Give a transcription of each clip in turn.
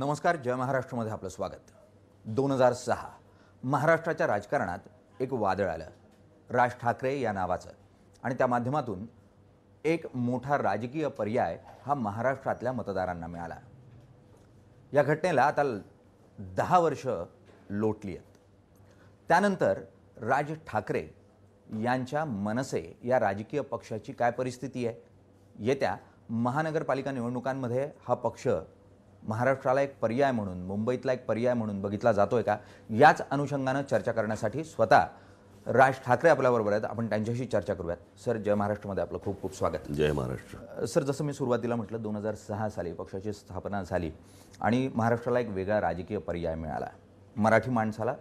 नमस्कार जय महाराष्ट्रमध्ये आपलं स्वागत दोन हजार सहा महाराष्ट्राच्या राजकारणात एक वादळ आलं राज ठाकरे या नावाचं आणि त्या माध्यमातून एक मोठा राजकीय पर्याय हा महाराष्ट्रातल्या मतदारांना मिळाला या घटनेला आता दहा वर्ष लोटली आहेत त्यानंतर राज ठाकरे यांच्या मनसे या राजकीय पक्षाची काय परिस्थिती आहे येत्या महानगरपालिका निवडणुकांमध्ये हा पक्ष महाराष्ट्राला एक पर्याय म्हणून मुंबईतला एक पर्याय म्हणून बघितला जातोय का याच अनुषंगानं चर्चा करण्यासाठी स्वतः राज ठाकरे आपल्याबरोबर आहेत आपण त्यांच्याशी चर्चा करूयात सर जय महाराष्ट्रमध्ये आपलं खूप खूप स्वागत जय महाराष्ट्र सर जसं मी सुरुवातीला म्हटलं दोन हजार सहा साली पक्षाची स्थापना झाली आणि महाराष्ट्राला एक वेगळा राजकीय पर्याय मिळाला मराठी माणसाला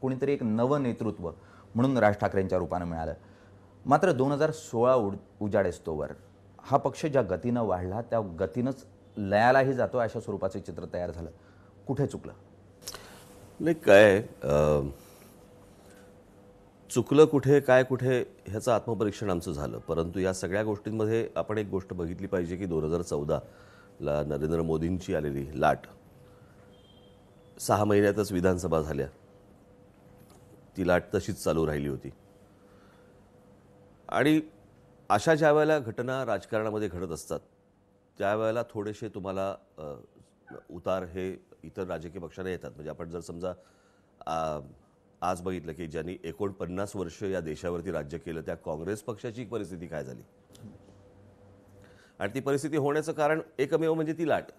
कोणीतरी एक नवं नेतृत्व म्हणून राज ठाकरेंच्या रूपानं मिळालं मात्र दोन हजार सोळा उड उजाडेस तोवर हा पक्ष ज्या गतीनं वाढला त्या गतीनंच लयालाही जातो अशा स्वरूपाचं चित्र तयार झालं कुठे चुकलं नाही काय चुकलं कुठे काय कुठे ह्याचं आत्मपरीक्षण आमचं झालं परंतु या सगळ्या गोष्टींमध्ये आपण एक गोष्ट बघितली पाहिजे की दोन हजार चौदाला नरेंद्र मोदींची आलेली लाट सहा महिन्यातच विधानसभा झाल्या ती लाट तशीच चालू राहिली होती आणि अशा ज्या वेळेला घटना राजकारणामध्ये घडत असतात त्यावेळेला थोडेसे तुम्हाला उतार हे इतर राजकीय पक्षाने येतात म्हणजे आपण जर समजा आज बघितलं की ज्यांनी एकोणपन्नास वर्ष या देशावरती राज्य केलं त्या काँग्रेस पक्षाची परिस्थिती काय झाली आणि ती परिस्थिती होण्याचं कारण एकमेव म्हणजे ती लाट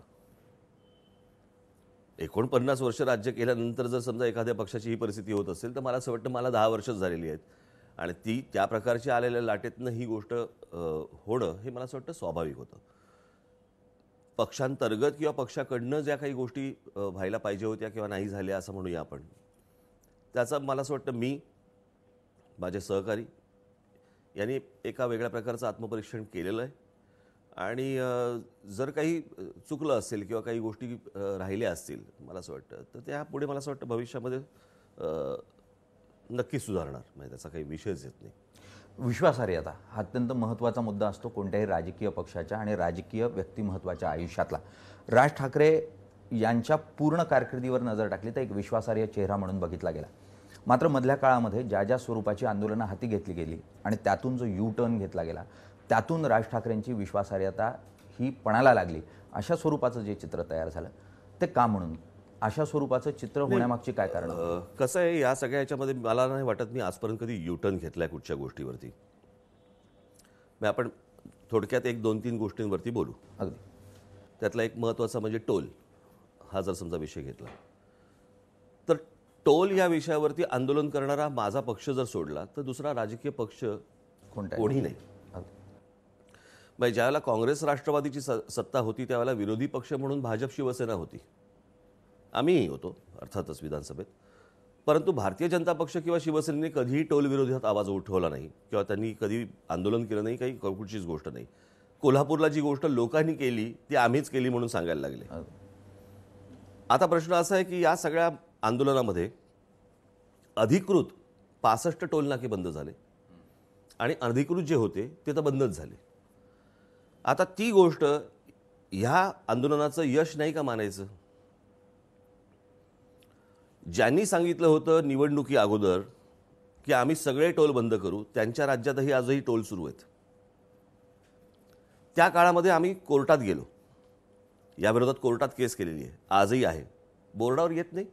एकोणपन्नास वर्ष राज्य केल्यानंतर जर समजा एखाद्या पक्षाची ही परिस्थिती होत असेल तर मला असं वाटतं मला दहा वर्ष झालेली आहेत आणि ती त्या प्रकारची आलेल्या लाटेतनं ही गोष्ट होणं हे मला असं वाटतं स्वाभाविक होतं पक्षांतर्गत किंवा पक्षाकडनं ज्या काही गोष्टी व्हायला पाहिजे होत्या किंवा नाही झाल्या असं म्हणूया आपण त्याचा मला असं वाटतं मी माझे सहकारी यांनी एका वेगळ्या प्रकारचं आत्मपरीक्षण केलेलं आहे आणि जर काही चुकलं असेल किंवा काही गोष्टी राहिल्या असतील मला असं वाटतं तर त्या पुढे मला असं वाटतं भविष्यामध्ये नक्की सुधारणार म्हणजे त्याचा काही विषयच येत नाही विश्वासार्हता हा अत्यंत महत्त्वाचा मुद्दा असतो कोणत्याही राजकीय पक्षाच्या आणि राजकीय व्यक्तिमत्त्वाच्या आयुष्यातला राज ठाकरे यांच्या पूर्ण कारकिर्दीवर नजर टाकली तर एक विश्वासार्ह चेहरा म्हणून बघितला गेला मात्र मधल्या काळामध्ये ज्या ज्या स्वरूपाची आंदोलनं हाती घेतली गेली आणि त्यातून जो यू टर्न घेतला गेला त्यातून राज ठाकरेंची विश्वासार्हता ही पणाला लागली अशा स्वरूपाचं जे चित्र तयार झालं ते का म्हणून अशा स्वरूपाचं चित्र होण्यामागची काय कारण कसं आहे या सगळ्या याच्यामध्ये मला नाही वाटत मी आजपर्यंत कधी युटर्न घेतला कुठच्या गोष्टीवरती मग आपण थोडक्यात एक दोन तीन गोष्टींवरती बोलू अगदी त्यातला एक महत्त्वाचा म्हणजे टोल हा जर समजा विषय घेतला तर टोल या विषयावरती आंदोलन करणारा माझा पक्ष जर सोडला तर दुसरा राजकीय पक्ष कोणता कोणी नाही म्हणजे ज्यावेळेला काँग्रेस राष्ट्रवादीची सत्ता होती त्यावेळेला विरोधी पक्ष म्हणून भाजप शिवसेना होती आम्हीही होतो अर्थातच विधानसभेत परंतु भारतीय जनता पक्ष किंवा शिवसेनेने कधीही टोलविरोधात आवाज उठवला नाही किंवा त्यांनी कधी आंदोलन केलं नाही काही कुठचीच गोष्ट नाही कोल्हापूरला जी गोष्ट लोकांनी केली ती आम्हीच केली म्हणून सांगायला लागले आता प्रश्न असा आहे की या सगळ्या आंदोलनामध्ये अधिकृत पासष्ट नाके बंद झाले आणि अनधिकृत जे होते ते तर बंदच झाले आता ती गोष्ट ह्या आंदोलनाचं यश नाही का मानायचं ज्यांनी सांगितलं होतं निवडणुकी अगोदर की आम्ही सगळे टोल बंद करू त्यांच्या राज्यातही आजही टोल सुरू आहेत त्या काळामध्ये आम्ही कोर्टात गेलो याविरोधात कोर्टात केस केलेली आहे आजही आहे बोर्डावर येत नाही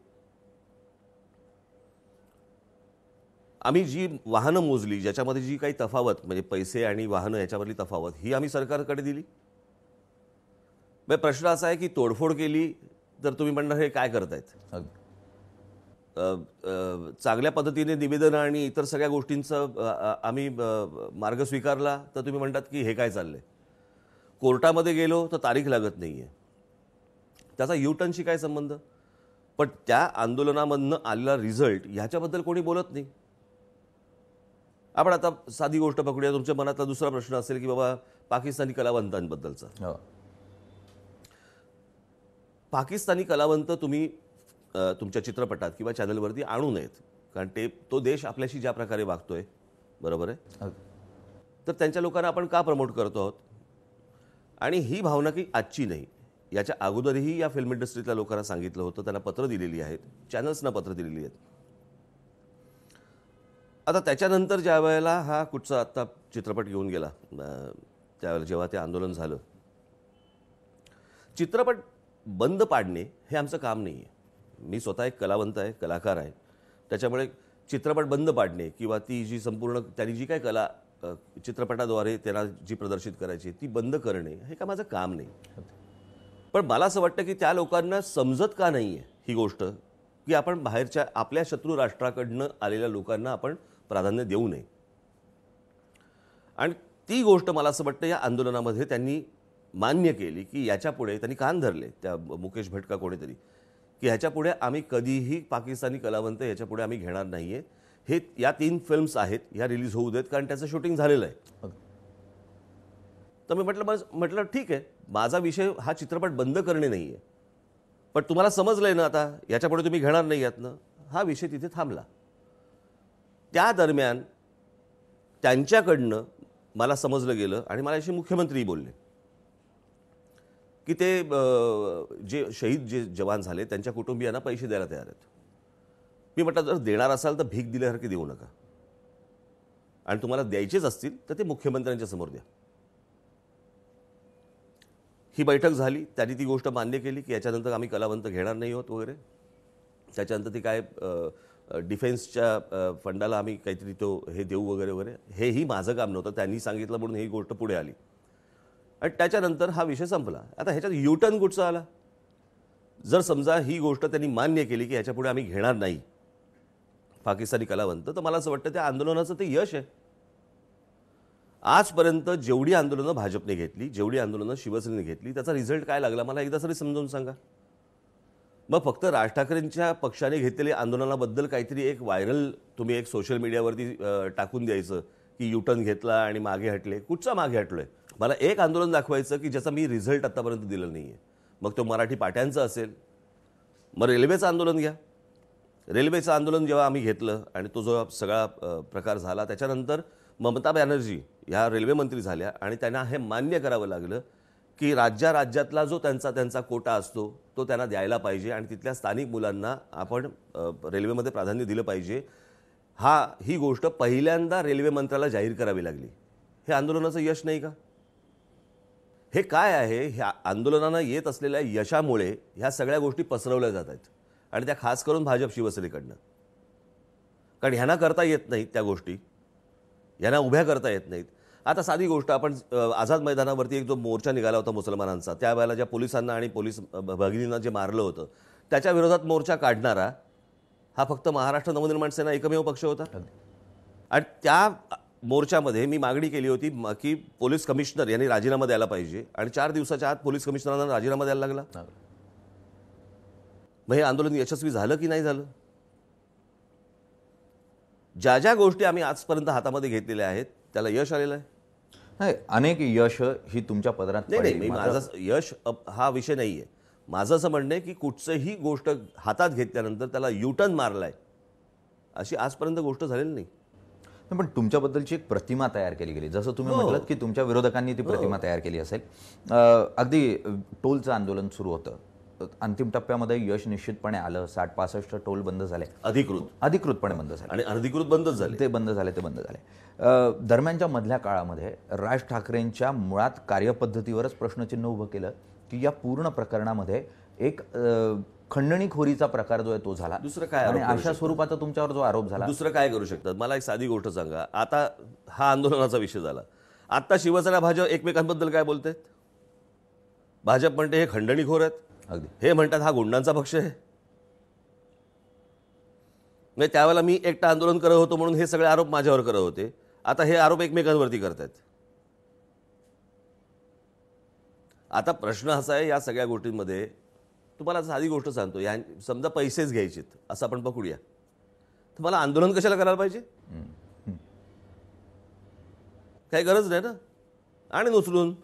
आम्ही जी वाहनं मोजली ज्याच्यामध्ये जी काही तफावत म्हणजे पैसे आणि वाहनं याच्यावरली तफावत ही आम्ही सरकारकडे दिली मग म्हणजे प्रश्न असा आहे की तोडफोड केली तर तुम्ही म्हणणार हे काय करतायत चांगल्या पद्धतीने निवेदन आणि इतर सगळ्या गोष्टींचा आम्ही मार्ग स्वीकारला तर तुम्ही म्हणतात की हे काय चाललंय कोर्टामध्ये गेलो तर तारीख लागत नाही आहे त्याचा युटर्नशी काय संबंध पण त्या आंदोलनामधनं आलेला रिझल्ट ह्याच्याबद्दल कोणी बोलत नाही आपण आता साधी गोष्ट पकडूया तुमच्या मनातला दुसरा प्रश्न असेल की बाबा पाकिस्तानी कलावंतांबद्दलचा हो. पाकिस्तानी कलावंत तुम्ही तुमच्या चित्रपटात किंवा चॅनलवरती आणू नयेत कारण ते तो देश आपल्याशी ज्या प्रकारे वागतोय बरोबर आहे तर त्यांच्या लोकांना आपण का प्रमोट करतो आहोत आणि ही भावना की आजची नाही याच्या अगोदरही या फिल्म इंडस्ट्रीतल्या लोकांना सांगितलं होतं त्यांना पत्र दिलेली आहेत चॅनल्सना पत्र दिलेली आहेत आता त्याच्यानंतर ज्या वेळेला हा कुठचा आत्ता चित्रपट घेऊन गेला त्यावेळेला जेव्हा ते आंदोलन झालं चित्रपट बंद पाडणे हे आमचं काम नाही आहे मी स्वतः एक कलावंत आहे कलाकार आहे त्याच्यामुळे चित्रपट बंद पाडणे किंवा ती जी संपूर्ण त्यांनी जी काय कला चित्रपटाद्वारे त्यांना जी प्रदर्शित करायची ती बंद करणे हे का माझं काम नाही पण मला असं वाटतं की त्या लोकांना समजत का नाही ही गोष्ट की आपण बाहेरच्या आपल्या शत्रू राष्ट्राकडनं आलेल्या लोकांना आपण प्राधान्य देऊ नये आणि ती गोष्ट मला असं वाटतं या आंदोलनामध्ये त्यांनी मान्य केली की याच्यापुढे त्यांनी कान धरले त्या मुकेश भटका कोणीतरी की ह्याच्यापुढे आम्ही कधीही पाकिस्तानी कलावंत ह्याच्यापुढे आम्ही घेणार नाही आहे हे या तीन फिल्म्स आहेत ह्या रिलीज होऊ देत कारण त्याचं शूटिंग झालेलं आहे तर मी म्हटलं बस म्हटलं ठीक आहे माझा विषय हा चित्रपट बंद करणे नाही आहे पण तुम्हाला समजलं आहे ना आता याच्यापुढे तुम्ही घेणार नाही आतनं ना हा विषय तिथे थांबला त्या दरम्यान त्यांच्याकडनं मला समजलं गेलं आणि मला अशी मुख्यमंत्रीही बोलले की ते जे शहीद जे जवान झाले त्यांच्या कुटुंबियांना पैसे द्यायला तयार आहेत मी म्हटलं जर देणार असाल तर भीक दिल्यासारखी देऊ नका आणि तुम्हाला द्यायचेच असतील तर ते मुख्यमंत्र्यांच्या समोर द्या ही बैठक झाली त्यांनी ती गोष्ट मान्य केली की याच्यानंतर आम्ही कलावंत घेणार नाही आहोत वगैरे त्याच्यानंतर ती काय डिफेन्सच्या फंडाला आम्ही काहीतरी तो हे देऊ वगैरे वगैरे हेही माझं काम नव्हतं त्यांनी सांगितलं म्हणून ही गोष्ट पुढे आली आणि त्याच्यानंतर हा विषय संपला आता ह्याच्यात युटर्न कुठचा आला जर समजा ही गोष्ट त्यांनी मान्य केली की ह्याच्यापुढे आम्ही घेणार नाही पाकिस्तानी कलावंत तर मला असं वाटतं त्या आंदोलनाचं ते यश आहे आजपर्यंत जेवढी आंदोलनं भाजपने घेतली जेवढी आंदोलनं शिवसेनेने घेतली त्याचा रिझल्ट काय लागला मला एकदा तरी समजावून सांगा मग फक्त राज ठाकरेंच्या पक्षाने घेतलेल्या आंदोलनाबद्दल काहीतरी एक व्हायरल तुम्ही एक सोशल मीडियावरती टाकून द्यायचं की युटर्न घेतला आणि मागे हटले कुठचा मागे हटलो आहे मला एक आंदोलन दाखवायचं की ज्याचा मी रिझल्ट आतापर्यंत दिलं नाही आहे मग तो मराठी पाट्यांचा असेल मग रेल्वेचं आंदोलन घ्या रेल्वेचं आंदोलन जेव्हा आम्ही घेतलं आणि तो जो सगळा प्रकार झाला त्याच्यानंतर ममता बॅनर्जी ह्या रेल्वेमंत्री झाल्या आणि त्यांना हे मान्य करावं लागलं की राज्या राज्यातला जो त्यांचा त्यांचा कोटा असतो तो त्यांना द्यायला पाहिजे आणि तिथल्या स्थानिक मुलांना आपण रेल्वेमध्ये प्राधान्य दिलं पाहिजे हा ही गोष्ट पहिल्यांदा रेल्वे मंत्र्याला जाहीर करावी लागली हे आंदोलनाचं यश नाही का हे काय आहे ह्या आंदोलनानं येत असलेल्या यशामुळे ह्या सगळ्या गोष्टी पसरवल्या जात आहेत आणि त्या खास करून भाजप शिवसेनेकडनं कारण ह्यांना करता येत नाहीत त्या गोष्टी ह्यांना उभ्या करता येत नाहीत आता साधी गोष्ट आपण आझाद मैदानावरती एक जो मोर्चा निघाला होता मुसलमानांचा त्यावेळेला ज्या पोलिसांना आणि पोलीस भगिनींना जे मारलं होतं त्याच्या विरोधात मोर्चा काढणारा हा फक्त महाराष्ट्र नवनिर्माण सेना एकमेव पक्ष होता आणि त्या मोर्चामध्ये मी मागणी केली होती की पोलीस कमिशनर यांनी राजीनामा द्यायला पाहिजे आणि चार दिवसाच्या आत पोलीस कमिशनरांना राजीनामा द्यायला लागला मग हे आंदोलन यशस्वी झालं की नाही झालं ज्या ज्या गोष्टी आम्ही आजपर्यंत हातामध्ये घेतलेल्या आहेत त्याला यश आलेलं आहे नाही अनेक यश ही तुमच्या पदरात नाही नाही माझा यश हा विषय नाही आहे माझं असं म्हणणं आहे की कुठचंही गोष्ट हातात घेतल्यानंतर त्याला युटर्न मारलाय अशी आजपर्यंत गोष्ट झालेली नाही पण तुमच्याबद्दलची एक प्रतिमा तयार केली गेली जसं तुम्ही हो. म्हटलं की तुमच्या विरोधकांनी ती हो. प्रतिमा तयार केली असेल अगदी टोलचं आंदोलन सुरू होतं अंतिम टप्प्यामध्ये यश निश्चितपणे आलं साठ पासष्ट टोल बंद झाले अधिकृत अधिकृतपणे बंद झाले आणि अधिकृत बंद झाले ते बंद झाले ते बंद झाले दरम्यानच्या मधल्या काळामध्ये राज ठाकरेंच्या मुळात कार्यपद्धतीवरच प्रश्नचिन्ह उभं केलं की या पूर्ण प्रकरणामध्ये एक खंडणीखोरीचा प्रकार जो आहे तो झाला दुसरं काय आणि अशा स्वरूपाचा तुमच्यावर जो आरोप झाला दुसरं काय करू शकतात मला एक साधी गोष्ट सांगा आता हा आंदोलनाचा विषय झाला आता शिवसेना भाजप एकमेकांबद्दल काय बोलत भाजप म्हणते हे खंडणीखोर आहेत अगदी हे म्हणतात हा गुंडांचा पक्ष आहे म्हणजे त्यावेळेला मी एकटा आंदोलन करत होतो म्हणून हे सगळे आरोप माझ्यावर करत होते आता हे आरोप एकमेकांवरती करत आहेत आता प्रश्न असा आहे या सगळ्या गोष्टींमध्ये तुम्हाला साधी गोष्ट सांगतो या समजा पैसेच घ्यायचेत असं आपण पकडूया तुम्हाला आंदोलन कशाला करायला पाहिजे काही गरज नाही ना आणि उचलून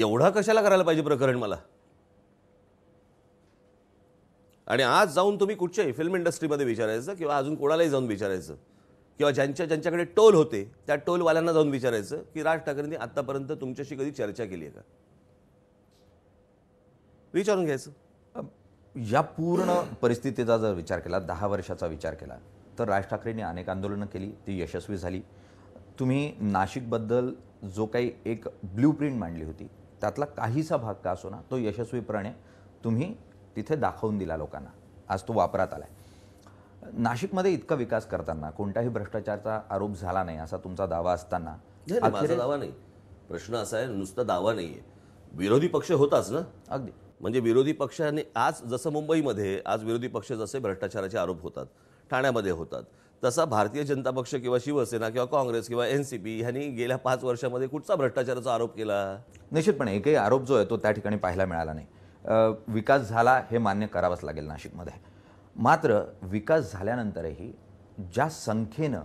एवढा कशाला करायला पाहिजे प्रकरण मला आणि आज जाऊन तुम्ही कुठच्याही फिल्म इंडस्ट्रीमध्ये विचारायचं किंवा अजून कोणालाही जाऊन विचारायचं किंवा ज्यांच्या ज्यांच्याकडे टोल होते त्या टोलवाल्यांना जाऊन विचारायचं की राज ठाकरेंनी आतापर्यंत तुमच्याशी कधी चर्चा केली आहे का विचारून घ्यायचं या पूर्ण परिस्थितीचा जर विचार केला दहा वर्षाचा विचार केला तर राज ठाकरेंनी अनेक आंदोलनं केली ती यशस्वी झाली तुम्ही नाशिकबद्दल जो काही एक ब्ल्यू प्रिंट मांडली होती त्यातला काहीसा भाग का असो ना तो यशस्वीपणे तुम्ही तिथे दाखवून दिला लोकांना आज तो वापरात आला आहे नाशिकमध्ये इतका विकास करताना कोणताही भ्रष्टाचारचा आरोप झाला नाही असा तुमचा दावा असताना दावा नाही प्रश्न असा आहे नुसता दावा नाही विरोधी पक्ष होताच ना अगदी म्हणजे विरोधी पक्षाने आज जसं मुंबईमध्ये आज विरोधी पक्ष जसे भ्रष्टाचाराचे आरोप होतात ठाण्यामध्ये होतात तसा भारतीय जनता पक्ष किंवा शिवसेना किंवा काँग्रेस किंवा एन सी पी ह्यांनी गेल्या पाच वर्षामध्ये कुठचा भ्रष्टाचाराचा आरोप केला निश्चितपणे एकही आरोप जो आहे तो त्या ठिकाणी पाहायला मिळाला नाही विकास झाला हे मान्य करावंच लागेल नाशिकमध्ये मात्र विकास झाल्यानंतरही ज्या संख्येनं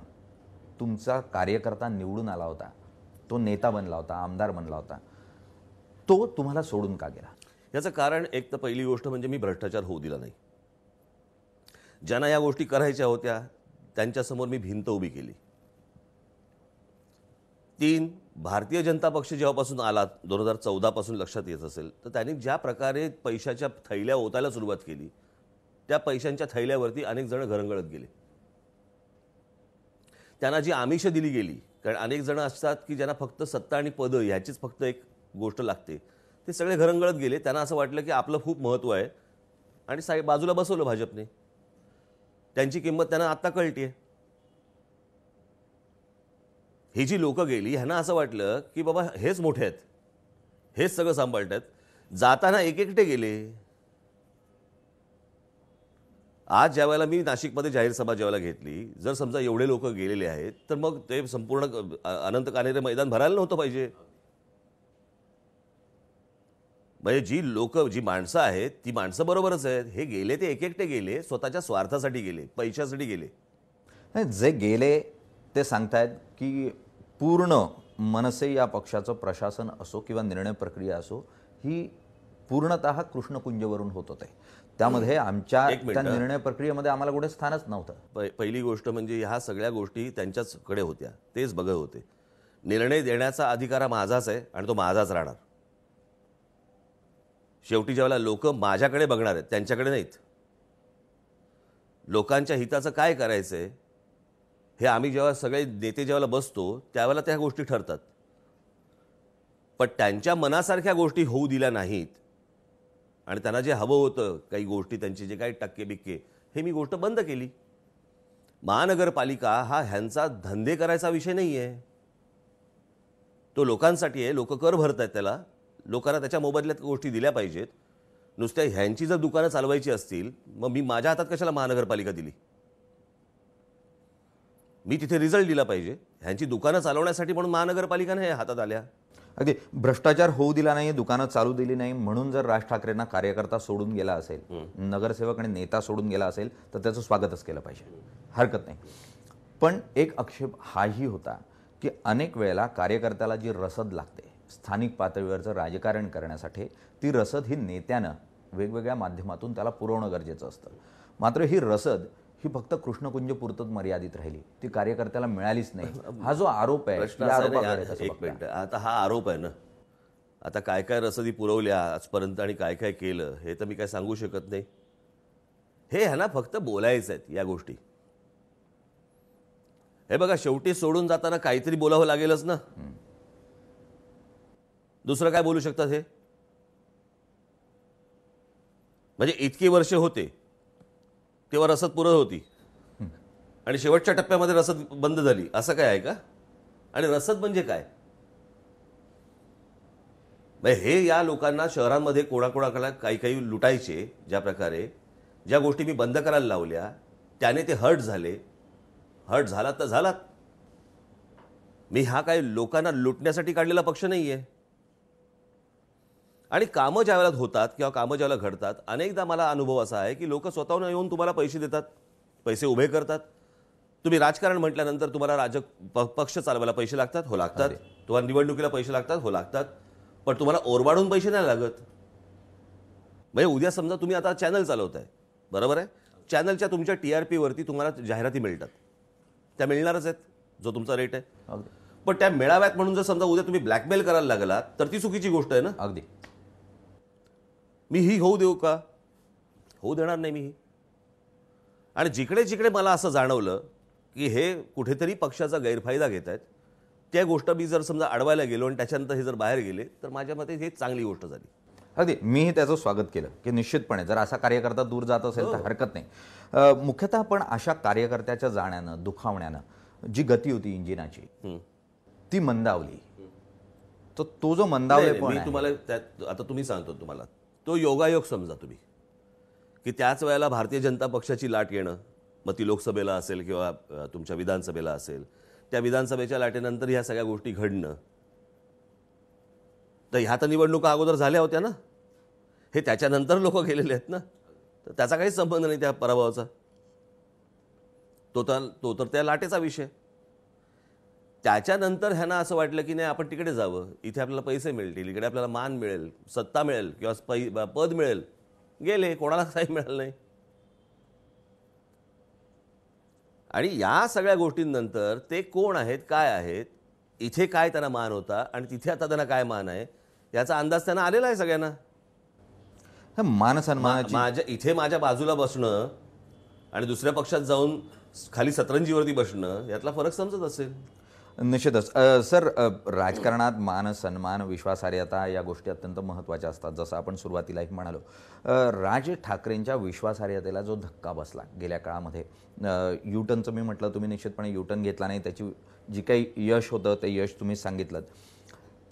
तुमचा कार्यकर्ता निवडून आला होता तो नेता बनला होता आमदार बनला होता तो तुम्हाला सोडून का गेला याचं कारण एक तर पहिली गोष्ट म्हणजे मी भ्रष्टाचार होऊ दिला नाही ज्यांना या गोष्टी करायच्या होत्या त्यांच्यासमोर मी भिंत उभी केली तीन भारतीय जनता पक्ष जेव्हापासून आला दोन हजार चौदापासून लक्षात येत असेल तर त्यांनी ज्या प्रकारे पैशाच्या थैल्या ओतायला सुरुवात केली त्या पैशांच्या थैल्यावरती अनेक जण घरंगळत गेले त्यांना जी आमिषं दिली गेली कारण अनेक जण असतात की ज्यांना फक्त सत्ता आणि पदं ह्याचीच फक्त एक गोष्ट लागते ते सगळे घरंगळत गेले त्यांना असं वाटलं की आपलं खूप महत्त्व आहे आणि साई बाजूला बसवलं भाजपने त्यांची किंमत त्यांना आत्ता कळते ही जी लोकं गेली ह्यांना असं वाटलं की बाबा हेच मोठे आहेत हेच सगळं सांभाळत आहेत जाताना एक एकटे गेले आज ज्या वेळेला मी नाशिकमध्ये जाहीर सभा ज्यावेळेला घेतली जर समजा एवढे लोक गेलेले आहेत तर मग ते संपूर्ण अनंत कानेरे मैदान भरायला नव्हतं पाहिजे म्हणजे जी लोक जी माणसं आहेत ती माणसं बरोबरच आहेत हे गेले ते एक एकटे गेले स्वतःच्या स्वार्थासाठी गेले पैशासाठी गेले जे गेले ते सांगतायत की पूर्ण मनसे या पक्षाचं प्रशासन असो किंवा निर्णय प्रक्रिया असो ही पूर्णत कृष्णकुंजवरून होत होते त्यामध्ये आमच्या त्या निर्णय प्रक्रियेमध्ये आम्हाला कुठे स्थानच नव्हतं पहिली गोष्ट म्हणजे ह्या सगळ्या गोष्टी त्यांच्याचकडे होत्या तेच बघत होते निर्णय देण्याचा अधिकार माझाच आहे आणि तो माझाच राहणार शेवटी ज्यावेळेला लोक माझ्याकडे बघणार आहेत त्यांच्याकडे नाहीत लोकांच्या हिताचं काय करायचं आहे हे आम्ही जेव्हा सगळे नेते ज्यावेळेला बसतो त्यावेळेला त्या गोष्टी ठरतात पण त्यांच्या मनासारख्या गोष्टी होऊ दिल्या नाहीत आणि त्यांना जे हवं होतं काही गोष्टी त्यांचे जे काही टक्के बिक्के हे मी गोष्ट बंद केली महानगरपालिका हा ह्यांचा धंदे करायचा विषय नाही आहे तो लोकांसाठी आहे लोक कर भरत आहेत त्याला लोकांना त्याच्या मोबदल्यात गोष्टी दिल्या पाहिजेत नुसत्या ह्यांची जर दुकानं चालवायची असतील मग मी माझ्या हातात कशाला महानगरपालिका दिली मी तिथे रिझल्ट दिला पाहिजे ह्यांची दुकानं चालवण्यासाठी म्हणून महानगरपालिका नाही हातात आल्या अगदी भ्रष्टाचार होऊ दिला नाही दुकानं चालू दिली नाही म्हणून जर राज ठाकरेंना कार्यकर्ता सोडून गेला असेल नगरसेवक आणि नेता सोडून गेला असेल तर त्याचं स्वागतच केलं पाहिजे हरकत नाही पण एक आक्षेप हाही होता की अनेक वेळेला कार्यकर्त्याला जी रसद लागते स्थानिक पातळीवरचं राजकारण करण्यासाठी ती रसद ही नेत्यानं वेगवेगळ्या माध्यमातून त्याला पुरवणं गरजेचं असतं मात्र ही रसद ही फक्त कृष्णकुंज पुरतच मर्यादित राहिली ती कार्यकर्त्याला मिळालीच नाही हा जो आरोप आहे आता हा आरोप आहे ना आता काय काय रसदी पुरवल्या आजपर्यंत आणि काय काय केलं हे तर मी काय सांगू शकत नाही हे ह्यांना फक्त बोलायचं आहेत या गोष्टी हे बघा शेवटी सोडून जाताना काहीतरी बोलावं लागेलच ना दुसरं काय बोलू शकतात हे म्हणजे इतकी वर्ष होते तेव्हा रसद पुरत होती आणि शेवटच्या टप्प्यामध्ये रसद बंद झाली असं काय आहे का आणि रसद म्हणजे काय हे या लोकांना शहरांमध्ये कोणाकोणाकडे काही काही लुटायचे ज्या प्रकारे ज्या गोष्टी मी बंद करायला लावल्या त्याने ते हर्ट झाले हर्ट झाला तर झालात मी हा काही लोकांना लुटण्यासाठी काढलेला पक्ष नाही आहे आणि कामं ज्या वेळेला होतात किंवा कामं ज्या घडतात अनेकदा मला अनुभव असा आहे की लोक स्वतःहून येऊन तुम्हाला पैसे देतात पैसे उभे करतात तुम्ही राजकारण म्हटल्यानंतर तुम्हाला राज पक्ष चालवायला पैसे लागतात हो लागतात तुम्हाला निवडणुकीला पैसे लागतात हो लागतात पण तुम्हाला ओरबाडून पैसे नाही लागत म्हणजे उद्या समजा तुम्ही आता चॅनल चालवताय बरोबर आहे चॅनलच्या तुमच्या टी आर पीवरती तुम्हाला जाहिराती मिळतात त्या मिळणारच आहेत जो तुमचा रेट आहे पण त्या मेळाव्यात म्हणून जर समजा उद्या तुम्ही ब्लॅकमेल करायला लागलात तर ती चुकीची गोष्ट आहे ना अगदी मी ही होऊ देऊ का होऊ देणार नाही मी ही आणि जिकडे जिकडे मला असं जाणवलं की हे कुठेतरी पक्षाचा गैरफायदा घेत आहेत त्या गोष्ट मी जर समजा अडवायला गेलो आणि त्याच्यानंतर हे जर बाहेर गेले तर माझ्या मते हे चांगली गोष्ट झाली अगदी मीही त्याचं स्वागत केलं की निश्चितपणे जर असा कार्यकर्ता दूर जात असेल तर हो. हरकत नाही मुख्यतः पण अशा कार्यकर्त्याच्या जाण्यानं दुखावण्यानं जी गती होती इंजिनाची ती मंदावली तर तो जो मंदावले तुम्हाला आता तुम्ही सांगतो तुम्हाला तो योगायोग समजा तुम्ही की त्याच वेळेला भारतीय जनता पक्षाची लाट येणं मग ती लोकसभेला असेल किंवा तुमच्या विधानसभेला असेल त्या विधानसभेच्या लाटेनंतर ह्या सगळ्या गोष्टी घडणं तर ह्या तर निवडणुका अगोदर झाल्या होत्या ना हे त्याच्यानंतर लोक गेलेले आहेत ना तर त्याचा काही संबंध नाही त्या पराभवाचा तो तर तो तर त्या लाटेचा विषय त्याच्यानंतर ह्यांना असं वाटलं की नाही आपण तिकडे जावं इथे आपल्याला पैसे मिळतील इकडे आपल्याला मान मिळेल सत्ता मिळेल किंवा पद मिळेल गेले कोणाला काही मिळालं नाही आणि या सगळ्या गोष्टींनंतर ते कोण आहेत काय आहेत इथे काय त्यांना मान होता आणि तिथे आता त्यांना काय मान आहे याचा अंदाज त्यांना आलेला आहे सगळ्यांना मान माझ्या इथे माझ्या बाजूला बसणं आणि दुसऱ्या पक्षात जाऊन खाली सतरंजीवरती बसणं यातला फरक समजत असेल निश्चितच सर राजकारणात मान सन्मान विश्वासार्हता या गोष्टी अत्यंत महत्त्वाच्या असतात जसं आपण सुरुवातीलाही म्हणालो राज ठाकरेंच्या विश्वासार्हतेला जो धक्का बसला गेल्या काळामध्ये युटनचं मी म्हटलं तुम्ही निश्चितपणे युटन घेतला नाही त्याची जी काही यश होतं ते यश तुम्ही सांगितलं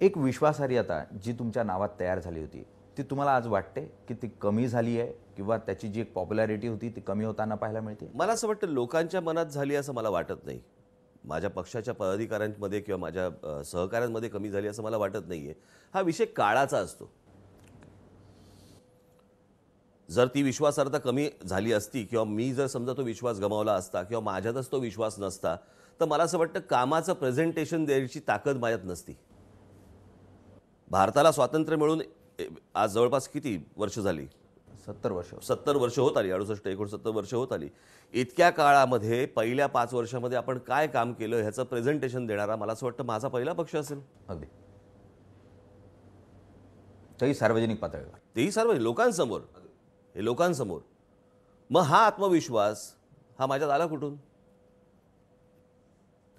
एक विश्वासार्हता जी तुमच्या नावात तयार झाली होती ती तुम्हाला आज वाटते की ती कमी झाली आहे किंवा त्याची जी एक पॉप्युलॅरिटी होती ती कमी होताना पाहायला मिळते मला असं वाटतं लोकांच्या मनात झाली असं मला वाटत नाही माझ्या पक्षाच्या पदाधिकाऱ्यांमध्ये किंवा माझ्या सहकाऱ्यांमध्ये कमी झाली असं मला वाटत नाही आहे हा विषय काळाचा असतो जर ती विश्वासार्हता कमी झाली असती किंवा मी जर समजा तो विश्वास गमावला असता किंवा माझ्यातच तो विश्वास नसता तर मला असं वाटतं कामाचं प्रेझेंटेशन द्यायची ताकद माझ्यात नसती भारताला स्वातंत्र्य मिळून आज जवळपास किती वर्ष झाली सत्तर वर्ष सत्तर वर्ष होत आली अडुसष्ट एकोणसत्तर वर्ष होत आली इतक्या काळामध्ये पहिल्या पाच वर्षामध्ये आपण काय काम केलं ह्याचं प्रेझेंटेशन देणारा मला असं वाटतं माझा पहिला पक्ष असेल अगदी तेही सार्वजनिक पातळीवर तेही सार्वजनिक लोकांसमोर हे लोकांसमोर मग हा आत्मविश्वास हा माझ्यात आला कुठून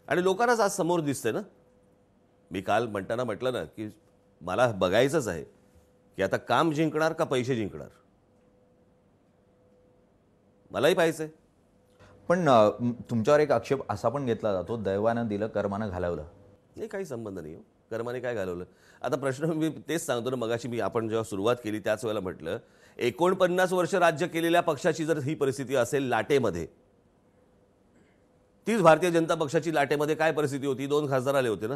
आणि लोकांनाच आज समोर दिसतंय ना मी काल म्हणताना म्हटलं ना की मला बघायचंच आहे की आता काम जिंकणार का पैसे जिंकणार मलाही पाहिजे पण तुमच्यावर एक आक्षेप असा पण घेतला जातो दैवानं दिलं कर्मानं घालवलं नाही काही संबंध नाही हो. कर्माने काय घालवलं आता प्रश्न मी तेच सांगतो ना मगाशी मी आपण जेव्हा सुरुवात केली त्याच वेळेला म्हटलं एकोणपन्नास वर्ष राज्य केलेल्या पक्षाची जर ही परिस्थिती असेल लाटेमध्ये तीच भारतीय जनता पक्षाची लाटेमध्ये काय परिस्थिती होती दोन खासदार आले होते ना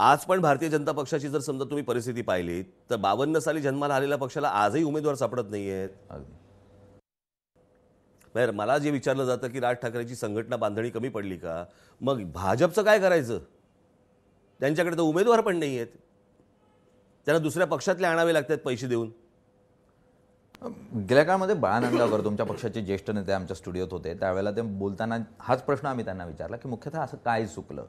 आज पण भारतीय जनता पक्षाची जर समजा तुम्ही परिस्थिती पाहिली तर बावन्न साली जन्माला आलेल्या पक्षाला आजही उमेदवार सापडत नाही आहेत मला जे विचारलं जातं की राज ठाकरेची संघटना बांधणी कमी पडली का मग भाजपचं काय करायचं त्यांच्याकडे तर उमेदवार पण नाही आहेत त्यांना दुसऱ्या पक्षातले आणावे लागतात पैसे देऊन गेल्या काळामध्ये बाळानंदावर तुमच्या पक्षाचे ज्येष्ठ नेते आमच्या स्टुडिओत होते त्यावेळेला ते बोलताना हाच प्रश्न आम्ही त्यांना विचारला की मुख्यतः असं काय चुकलं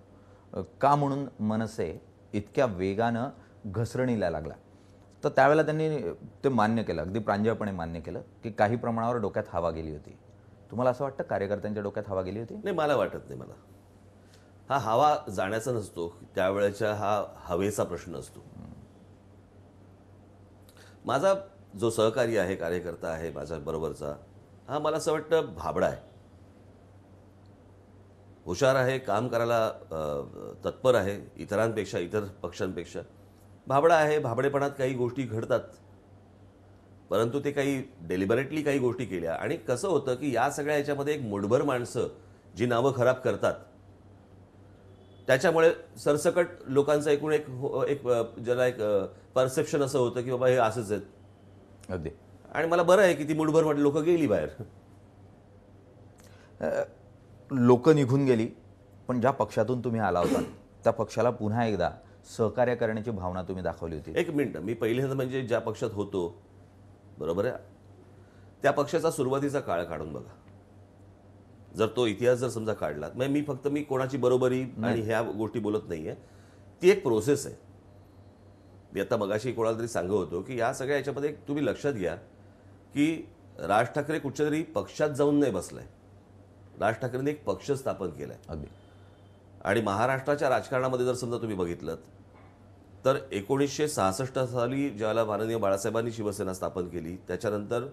का म्हणून मनसे इतक्या वेगानं घसरणीला लागला तर त्यावेळेला त्यांनी ते मान्य केलं अगदी प्रांजळपणे मान्य केलं की काही प्रमाणावर डोक्यात हवा गेली होती तुम्हाला असं वाटतं कार्यकर्त्यांच्या डोक्यात हवा गेली होती नाही मला वाटत नाही मला हा हवा जाण्याचा नसतो त्यावेळेच्या हा हवेचा प्रश्न असतो माझा जो सहकारी आहे कार्यकर्ता आहे माझ्या बरोबरचा हा मला असं वाटतं भाबडा आहे हुशार आहे काम करायला तत्पर आहे इतरांपेक्षा इतर पक्षांपेक्षा भाबडा आहे भाबडेपणात काही गोष्टी घडतात परंतु ते काही डेलिबरेटली काही गोष्टी केल्या आणि कसं होतं की या सगळ्या याच्यामध्ये एक मुठभर माणसं जी नावं खराब करतात त्याच्यामुळे सरसकट लोकांचं एकूण एक हो, एक ज्याला एक परसेप्शन असं होतं की बाबा हे असंच आहेत अगदी आणि मला बरं आहे की ती मुठभर लोक गेली बाहेर लोकं निघून गेली पण ज्या पक्षातून तुम्ही आला होता त्या पक्षाला पुन्हा एकदा सहकार्य करण्याची भावना तुम्ही दाखवली होती एक मिनिट मी पहिल्यांदा म्हणजे ज्या पक्षात होतो बरोबर आहे त्या पक्षाचा सुरुवातीचा काळ काढून बघा जर तो इतिहास जर समजा काढला म्हणजे मी फक्त मी कोणाची बरोबरी आणि ह्या गोष्टी बोलत नाही आहे ती एक प्रोसेस आहे मी आता मगाशी कोणाला तरी सांगत होतो की या सगळ्या याच्यामध्ये तुम्ही लक्षात घ्या की राज ठाकरे कुठच्या तरी पक्षात जाऊन नाही बसलाय राज ठाकरेंनी एक पक्ष स्थापन केला आहे अगदी आणि महाराष्ट्राच्या राजकारणामध्ये जर समजा तुम्ही बघितलं तर एकोणीसशे सहासष्ट साली ज्याला माननीय बाळासाहेबांनी शिवसेना स्थापन केली त्याच्यानंतर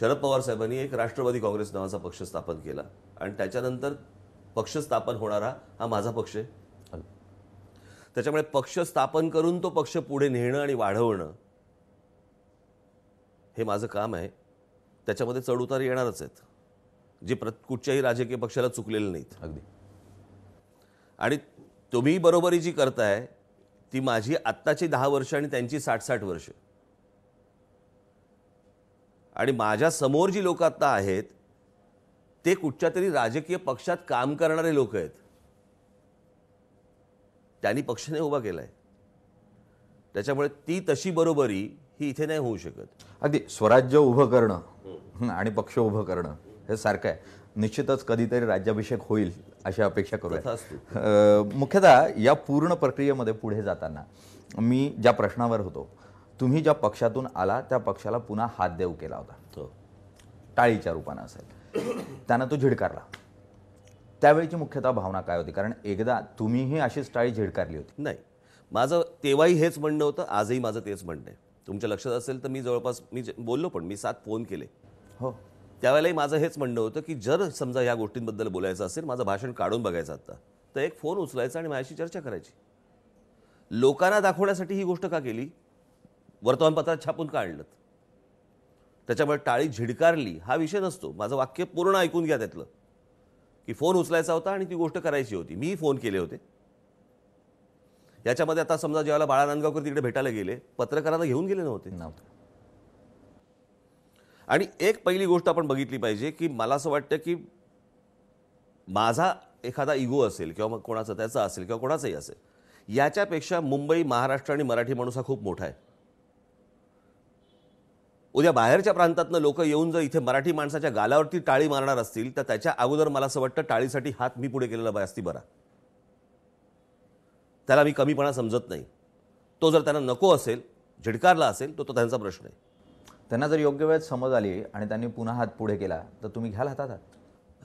शरद पवार साहेबांनी एक राष्ट्रवादी काँग्रेस नावाचा पक्ष स्थापन केला आणि त्याच्यानंतर पक्ष स्थापन होणारा हा माझा पक्ष आहे त्याच्यामुळे पक्ष स्थापन करून तो पक्ष पुढे नेणं आणि वाढवणं हे माझं काम आहे त्याच्यामध्ये चढउतारी येणारच आहेत जे प्र कुठच्याही राजकीय पक्षाला चुकलेले नाहीत अगदी आणि तुम्ही बरोबरी जी करताय ती माझी आत्ताची दहा वर्ष आणि त्यांची साठ साठ वर्ष आणि माझ्या समोर जी लोक आत्ता आहेत ते कुठच्या तरी राजकीय पक्षात काम करणारे लोक आहेत त्यांनी पक्षाने उभा केला आहे त्याच्यामुळे ती तशी बरोबरी ही इथे नाही होऊ शकत अगदी स्वराज्य उभं करणं आणि पक्ष उभं करणं हे सारखं आहे निश्चितच कधीतरी राज्याभिषेक होईल अशी अपेक्षा करूया मुख्यतः या पूर्ण प्रक्रियेमध्ये पुढे जाताना मी ज्या प्रश्नावर होतो तुम्ही ज्या पक्षातून आला त्या पक्षाला पुन्हा हात देऊ केला होता हो. टाळीच्या रूपानं असेल त्यांना तो झिडकारला त्यावेळीची मुख्यतः भावना काय होती कारण एकदा तुम्हीही अशीच टाळी झिडकारली होती नाही माझं तेव्हाही हेच म्हणणं होतं आजही माझं तेच म्हणणं आहे तुमच्या लक्षात असेल तर मी जवळपास मी बोललो पण मी सात फोन केले हो त्यावेळेलाही माझं हेच म्हणणं होतं की जर समजा या गोष्टींबद्दल बोलायचं असेल माझं भाषण काढून बघायचं आत्ता तर एक फोन उचलायचा आणि माझ्याशी चर्चा करायची लोकांना दाखवण्यासाठी ही गोष्ट का केली वर्तमानपत्रात छापून का आणलं त्याच्यामुळे टाळी झिडकारली हा विषय नसतो माझं वाक्य पूर्ण ऐकून घ्या त्यातलं की फोन उचलायचा होता आणि ती गोष्ट करायची होती मी फोन केले होते याच्यामध्ये आता समजा जेव्हा बाळा नांदगावकर तिकडे भेटायला गेले पत्रकारांना घेऊन गेले नव्हते आणि एक पहिली गोष्ट आपण बघितली पाहिजे की मला असं वाटतं की माझा एखादा इगो असेल किंवा मग कोणाचा त्याचा असेल किंवा कोणाचाही असेल याच्यापेक्षा मुंबई महाराष्ट्र आणि मराठी माणूस हा खूप मोठा आहे उद्या बाहेरच्या प्रांतातनं लोक येऊन जर इथे मराठी माणसाच्या गालावरती टाळी मारणार असतील तर त्याच्या अगोदर मला असं वाटतं टाळीसाठी हात मी पुढे केलेला असती बरा त्याला मी कमीपणा समजत नाही तो जर त्यांना नको असेल झिडकारला असेल तो तो त्यांचा प्रश्न आहे त्यांना जर योग्य वेळेत समज आली आणि त्यांनी पुन्हा हात पुढे केला तर तुम्ही घ्याल हातात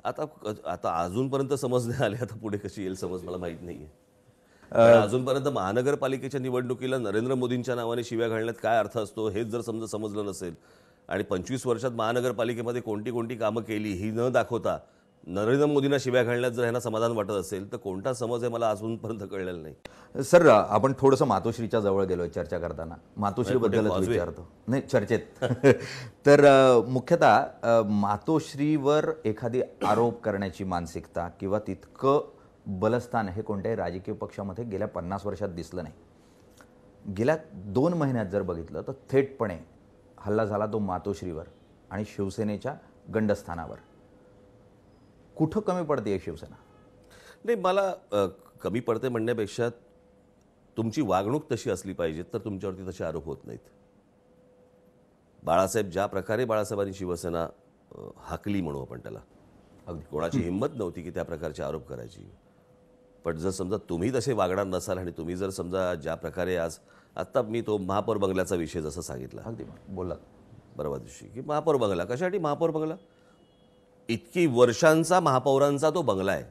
आता आता अजूनपर्यंत समज नाही आले आता पुढे कशी येईल समज मला माहीत नाही अजूनपर्यंत महानगरपालिकेच्या निवडणुकीला नरेंद्र मोदींच्या नावाने शिव्या घालण्यात काय अर्थ असतो हेच जर समजा समजलं नसेल आणि पंचवीस वर्षात महानगरपालिकेमध्ये कोणती कोणती कामं केली ही न दाखवता नरेंद्र मोदींना शिव्या घालण्यात जर ह्यांना समाधान वाटत असेल तर कोणता समज आहे मला अजूनपर्यंत कळलेला नाही सर आपण थोडंसं मातोश्रीच्या जवळ गेलो चर्चा करताना मातोश्रीबद्दल विचारतो नाही चर्चेत तर मुख्यतः मातोश्रीवर एखादी आरोप करण्याची मानसिकता किंवा तितकं बलस्थान हे कोणत्याही राजकीय पक्षामध्ये गेल्या पन्नास वर्षात दिसलं नाही गेल्या दोन महिन्यात जर बघितलं तर थेटपणे हल्ला झाला तो मातोश्रीवर आणि शिवसेनेच्या गंडस्थानावर कुठं कमी पडते आहे शिवसेना नाही मला कमी पडते म्हणण्यापेक्षा तुमची वागणूक तशी असली पाहिजे तर तुमच्यावरती तसे आरोप होत नाहीत बाळासाहेब ज्या प्रकारे बाळासाहेबांनी शिवसेना हाकली म्हणू आपण त्याला अगदी कोणाची हिंमत नव्हती की त्या प्रकारचे आरोप करायची पण जर समजा तुम्ही तसे वागणार नसाल आणि तुम्ही जर समजा ज्या प्रकारे आज आत्ता मी तो महापौर बंगल्याचा विषय जसं सांगितला अगदी बोला बरोबर दिवशी की महापौर बंगला कशासाठी महापौर बंगला इतकी वर्षांचा महापौरांचा तो बंगला आहे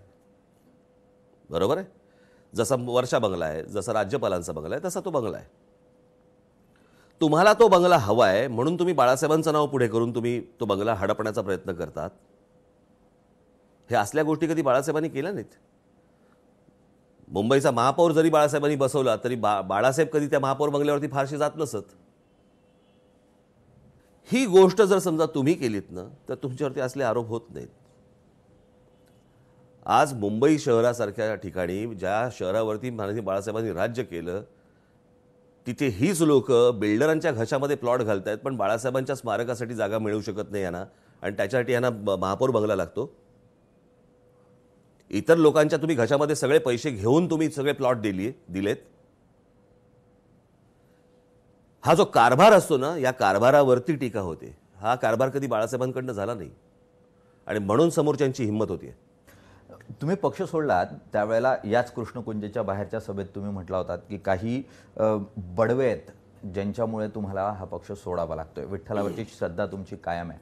बरोबर आहे जसा वर्षा बंगला आहे जसा राज्यपालांचा बंगला आहे तसा तो बंगला आहे तुम्हाला तो बंगला हवा आहे म्हणून तुम्ही बाळासाहेबांचं नाव पुढे करून तुम्ही तो बंगला हडपण्याचा प्रयत्न करतात हे असल्या गोष्टी कधी बाळासाहेबांनी केल्या नाहीत मुंबईचा महापौर जरी बाळासाहेबांनी बसवला तरी बा बाळासाहेब कधी त्या महापौर बंगल्यावरती फारशी जात नसत ही गोष्ट जर समजा तुम्ही केलीत ना तर तुमच्यावरती असले आरोप होत नाहीत आज मुंबई शहरासारख्या ठिकाणी ज्या शहरावरती महाराजी बाळासाहेबांनी राज्य केलं तिथे हीच लोकं बिल्डरांच्या घशामध्ये प्लॉट घालत आहेत पण बाळासाहेबांच्या स्मारकासाठी जागा मिळू शकत नाही यांना आणि त्याच्यासाठी यांना महापौर बंगला लागतो इतर लोकांच्या तुम्ही घशामध्ये सगळे पैसे घेऊन तुम्ही सगळे प्लॉट दिली दिलेत हा जो कारभार असतो ना या कारभारावरती टीका होते हा कारभार कधी बाळासाहेबांकडनं झाला नाही आणि म्हणून समोरच्यांची हिंमत होती तुम्ही पक्ष सोडलात त्यावेळेला याच कृष्णकुंजेच्या बाहेरच्या सभेत तुम्ही म्हटला होता की काही बडवे आहेत ज्यांच्यामुळे तुम्हाला हा पक्ष सोडावा लागतोय विठ्ठलावरची श्रद्धा तुमची कायम आहे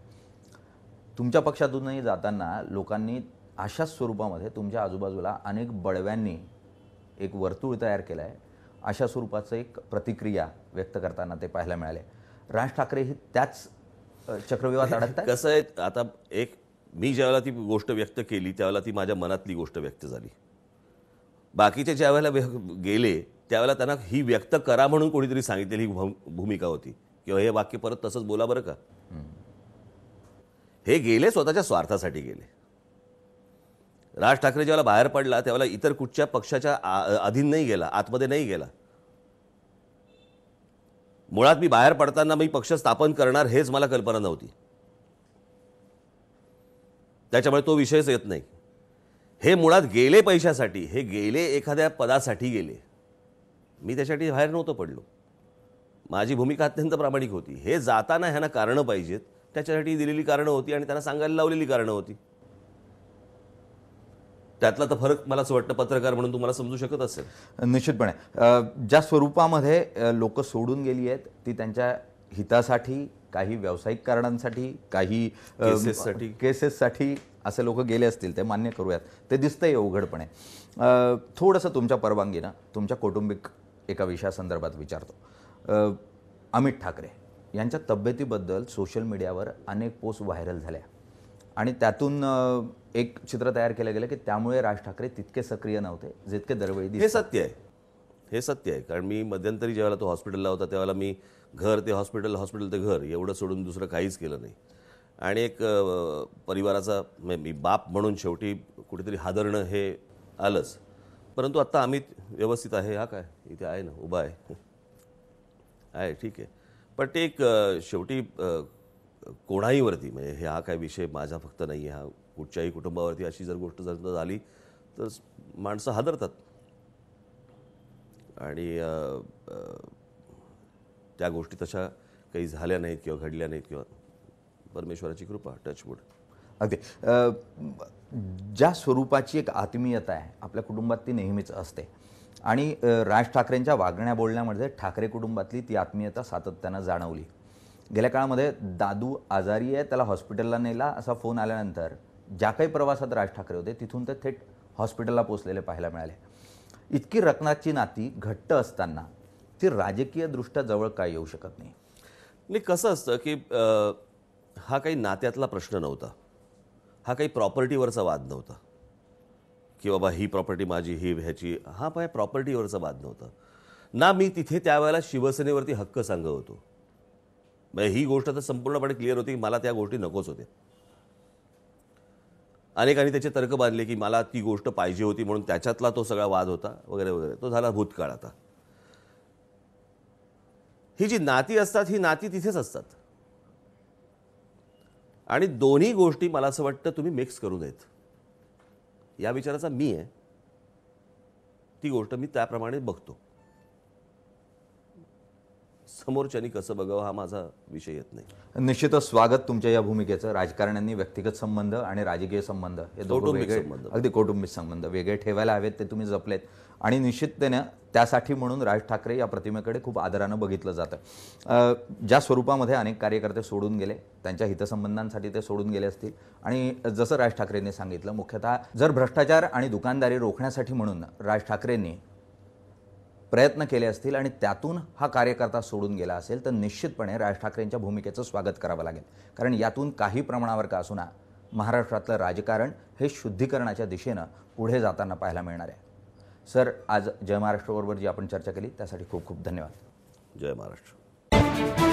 तुमच्या पक्षातूनही जाताना लोकांनी अशाच स्वरूपामध्ये तुमच्या आजूबाजूला अनेक बडव्यांनी एक वर्तुळ तयार केलं आहे अशा स्वरूपाचं एक प्रतिक्रिया व्यक्त करताना ते पाहायला मिळाले राज ठाकरे ही त्याच चक्रव्यूहात अडकतात कसं आहे आता एक मी ज्यावेळेला ती गोष्ट व्यक्त केली त्यावेळेला ती माझ्या मनातली गोष्ट व्यक्त झाली बाकीचे ज्यावेळेला गेले त्यावेळेला त्यांना ही व्यक्त करा म्हणून कोणीतरी सांगितलेली भूमिका होती किंवा हे वाक्य परत तसंच बोला बरं का हे गेले स्वतःच्या स्वार्थासाठी गेले राज ठाकरे ज्यावेळेला बाहेर पडला त्यावेळेला इतर कुठच्या पक्षाच्या अधीन नाही गेला आतमध्ये नाही गेला मुळात मी बाहेर पडताना मी पक्ष स्थापन करणार हेच मला कल्पना नव्हती त्याच्यामुळे तो विषयच येत नाही हे मुळात गेले पैशासाठी हे गेले एखाद्या पदासाठी गेले मी त्याच्यासाठी बाहेर नव्हतं पडलो माझी भूमिका अत्यंत प्रामाणिक होती हे जाताना ह्यांना कारणं पाहिजेत त्याच्यासाठी दिलेली कारणं होती आणि त्यांना सांगायला लावलेली कारणं होती त्यातला तर फरक मला असं वाटतं पत्रकार म्हणून तुम्हाला समजू शकत असेल निश्चितपणे ज्या स्वरूपामध्ये लोक सोडून गेली आहेत ती त्यांच्या हितासाठी काही व्यावसायिक कारणांसाठी काही केसेससाठी केसेससाठी असे लोक गेले असतील ते मान्य करूयात ते दिसतंय अवघडपणे थोडंसं तुमच्या परवानगीनं तुमच्या कौटुंबिक एका विषयासंदर्भात विचारतो अमित ठाकरे यांच्या तब्येतीबद्दल सोशल मीडियावर अनेक पोस्ट व्हायरल झाल्या आणि त्यातून एक चित्र तयार केलं गेलं की त्यामुळे राज ठाकरे तितके सक्रिय नव्हते जितके दरवेळी हे सत्य आहे हे सत्य आहे कारण मी मध्यंतरी ज्यावेळेला तो हॉस्पिटलला होता त्यावेळेला मी घर ते हॉस्पिटल हॉस्पिटल ते घर एवढं सोडून दुसरं काहीच केलं नाही आणि एक परिवाराचा म्हणजे मी बाप म्हणून शेवटी कुठेतरी हादरणं हे आलंच परंतु आत्ता आम्ही व्यवस्थित आहे हा काय इथे आहे ना उभा आहे आहे ठीक आहे पण ते एक शेवटी कोणाहीवरती म्हणजे हे हा काय विषय माझा फक्त नाही आहे हा कुठच्याही कुटुंबावरती अशी जर गोष्ट जर झाली तर माणसं हादरतात आणि त्या गोष्टी तशा काही झाल्या नाहीत किंवा घडल्या नाहीत किंवा परमेश्वराची कृपा टचवूड अगदी ज्या स्वरूपाची एक आत्मीयता आहे आपल्या कुटुंबात ती नेहमीच असते आणि राज ठाकरेंच्या वागण्या बोलण्यामध्ये ठाकरे कुटुंबातली ती आत्मीयता सातत्यानं जाणवली गेल्या काळामध्ये दादू आजारी आहे त्याला हॉस्पिटलला नेला असा फोन आल्यानंतर ज्या काही प्रवासात राज ठाकरे होते तिथून ते थेट हॉस्पिटलला पोचलेले पाहायला मिळाले इतकी रत्नाची नाती घट्ट असताना ती राजकीयदृष्ट्या जवळ काय येऊ शकत नाही नाही कसं असतं की हा काही नात्यातला प्रश्न नव्हता हा काही प्रॉपर्टीवरचा वाद नव्हता की बाबा ही प्रॉपर्टी माझी ही ह्याची हा पण प्रॉपर्टीवरचा वाद नव्हता ना मी तिथे त्यावेळेला शिवसेनेवरती हक्क सांगत होतो ही गोष्ट तर संपूर्णपणे क्लिअर होती मला त्या गोष्टी नकोच होत्या अनेकांनी त्याचे तर्क बांधले की मला ती गोष्ट पाहिजे होती म्हणून त्याच्यातला तो सगळा वाद होता वगैरे वगैरे तो झाला भूतकाळ आता ही जी नाती असतात ही नाती तिथेच असतात आणि दोन्ही गोष्टी मला असं वाटतं तुम्ही मिक्स करू देत। या विचाराचा मी आहे ती गोष्ट मी त्याप्रमाणे बघतो समोरच्यानी कसं बघावं हा माझा विषय येत नाही निश्चितच स्वागत तुमच्या या भूमिकेचं राजकारण्यांनी व्यक्तिगत संबंध आणि राजकीय संबंध हे कौटुंबिक संबंध अगदी कौटुंबिक संबंध वेगळे ठेवायला हवेत ते तुम्ही जपलेत आणि निश्चिततेने त्यासाठी म्हणून राज ठाकरे या प्रतिमेकडे खूप आदरानं बघितलं जातं ज्या स्वरूपामध्ये अनेक कार्यकर्ते सोडून गेले त्यांच्या हितसंबंधांसाठी ते सोडून गेले असतील आणि जसं राज ठाकरेंनी सांगितलं मुख्यतः जर भ्रष्टाचार आणि दुकानदारी रोखण्यासाठी म्हणून राज ठाकरेंनी प्रयत्न केले असतील आणि त्यातून हा कार्यकर्ता सोडून गेला असेल तर निश्चितपणे राज ठाकरेंच्या भूमिकेचं स्वागत करावं लागेल कारण यातून काही प्रमाणावर का असूना महाराष्ट्रातलं राजकारण हे शुद्धीकरणाच्या दिशेनं पुढे जाताना पाहायला मिळणार आहे सर आज जय महाराष्ट्राबरोबर जी आपण चर्चा केली त्यासाठी खूप खूप धन्यवाद जय महाराष्ट्र